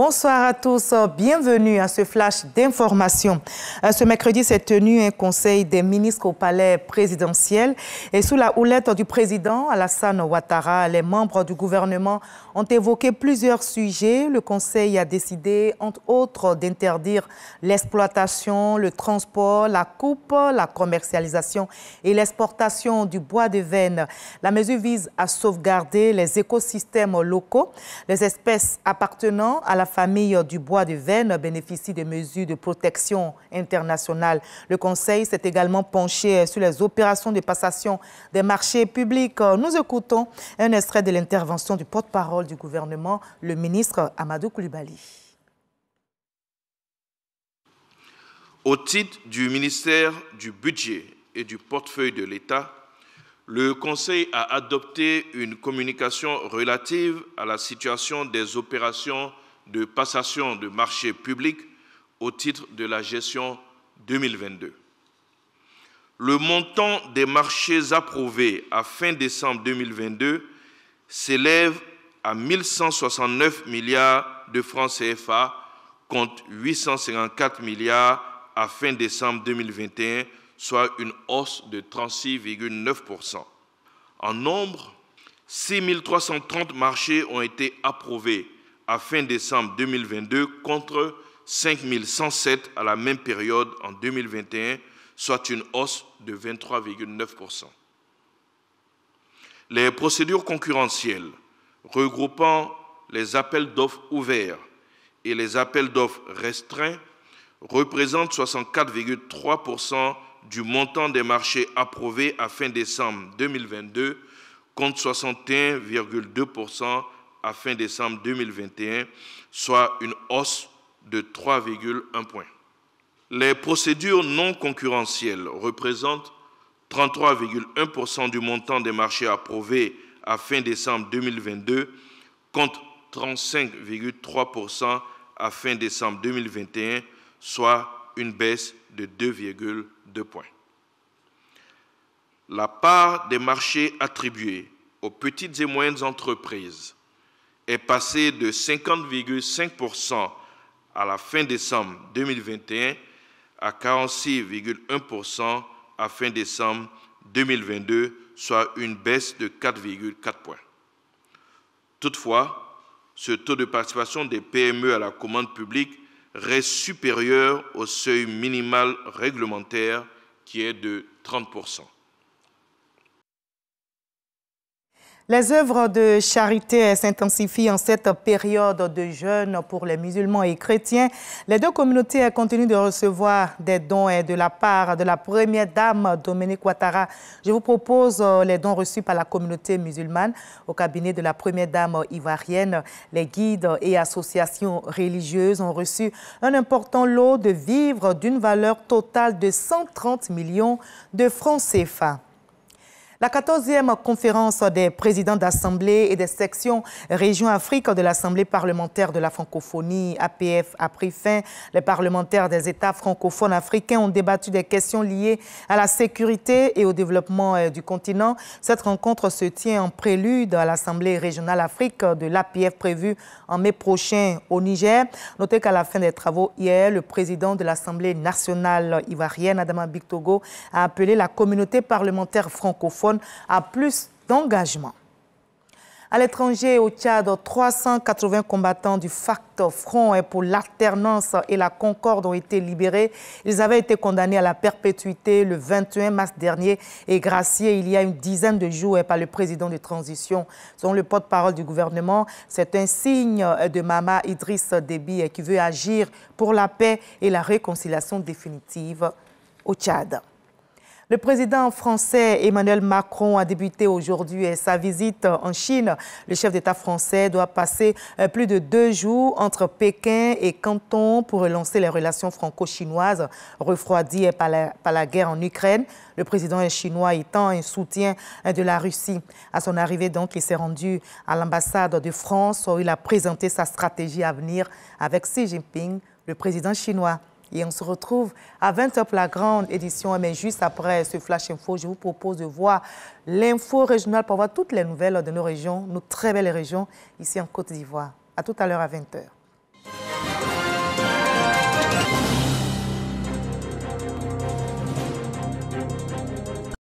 Bonsoir à tous, bienvenue à ce flash d'information. Euh, ce mercredi s'est tenu un conseil des ministres au palais présidentiel et sous la houlette du président Alassane Ouattara, les membres du gouvernement ont évoqué plusieurs sujets. Le conseil a décidé, entre autres, d'interdire l'exploitation, le transport, la coupe, la commercialisation et l'exportation du bois de veine. La mesure vise à sauvegarder les écosystèmes locaux, les espèces appartenant à la famille du bois de veine bénéficie des mesures de protection internationale. Le Conseil s'est également penché euh, sur les opérations de passation des marchés publics. Euh, nous écoutons un extrait de l'intervention du porte-parole du gouvernement, le ministre Amadou Koulibaly. Au titre du ministère du Budget et du portefeuille de l'État, le Conseil a adopté une communication relative à la situation des opérations de passation de marchés publics au titre de la gestion 2022. Le montant des marchés approuvés à fin décembre 2022 s'élève à 1169 milliards de francs CFA contre 854 milliards à fin décembre 2021, soit une hausse de 36,9 En nombre, 6330 marchés ont été approuvés à fin décembre 2022 contre 5107 à la même période en 2021, soit une hausse de 23,9%. Les procédures concurrentielles regroupant les appels d'offres ouverts et les appels d'offres restreints représentent 64,3% du montant des marchés approuvés à fin décembre 2022 contre 61,2% à fin décembre 2021, soit une hausse de 3,1 points. Les procédures non concurrentielles représentent 33,1% du montant des marchés approuvés à fin décembre 2022 contre 35,3% à fin décembre 2021, soit une baisse de 2,2 points. La part des marchés attribués aux petites et moyennes entreprises est passé de 50,5% à la fin décembre 2021 à 46,1% à fin décembre 2022, soit une baisse de 4,4 points. Toutefois, ce taux de participation des PME à la commande publique reste supérieur au seuil minimal réglementaire qui est de 30 Les œuvres de charité s'intensifient en cette période de jeûne pour les musulmans et chrétiens. Les deux communautés continuent de recevoir des dons de la part de la première dame Dominique Ouattara. Je vous propose euh, les dons reçus par la communauté musulmane au cabinet de la première dame ivoirienne. Les guides et associations religieuses ont reçu un important lot de vivres d'une valeur totale de 130 millions de francs CFA. La 14e conférence des présidents d'assemblée et des sections Région Afrique de l'Assemblée parlementaire de la francophonie, APF, a pris fin. Les parlementaires des États francophones africains ont débattu des questions liées à la sécurité et au développement euh, du continent. Cette rencontre se tient en prélude à l'Assemblée régionale Afrique de l'APF prévue en mai prochain au Niger. Notez qu'à la fin des travaux hier, le président de l'Assemblée nationale ivoirienne, Adama Bictogo, a appelé la communauté parlementaire francophone à plus d'engagement. À l'étranger, au Tchad, 380 combattants du FACT Front et pour l'alternance et la concorde ont été libérés. Ils avaient été condamnés à la perpétuité le 21 mars dernier et graciés il y a une dizaine de jours par le président de transition. Selon le porte-parole du gouvernement, c'est un signe de Mama Idriss Déby qui veut agir pour la paix et la réconciliation définitive au Tchad. Le président français Emmanuel Macron a débuté aujourd'hui sa visite en Chine. Le chef d'État français doit passer euh, plus de deux jours entre Pékin et Canton pour relancer les relations franco-chinoises refroidies par la, guerre en Ukraine. Le président chinois étant un soutien euh, de la Russie. À son arrivée, donc, il s'est rendu à l'ambassade de France où il a présenté sa stratégie à venir avec Xi Jinping, le président chinois. Et on se retrouve à 20h pour la grande édition. Mais juste après ce Flash Info, je vous propose de voir l'info régionale pour voir toutes les nouvelles de nos régions, nos très belles régions ici en Côte d'Ivoire. À tout à l'heure à 20h.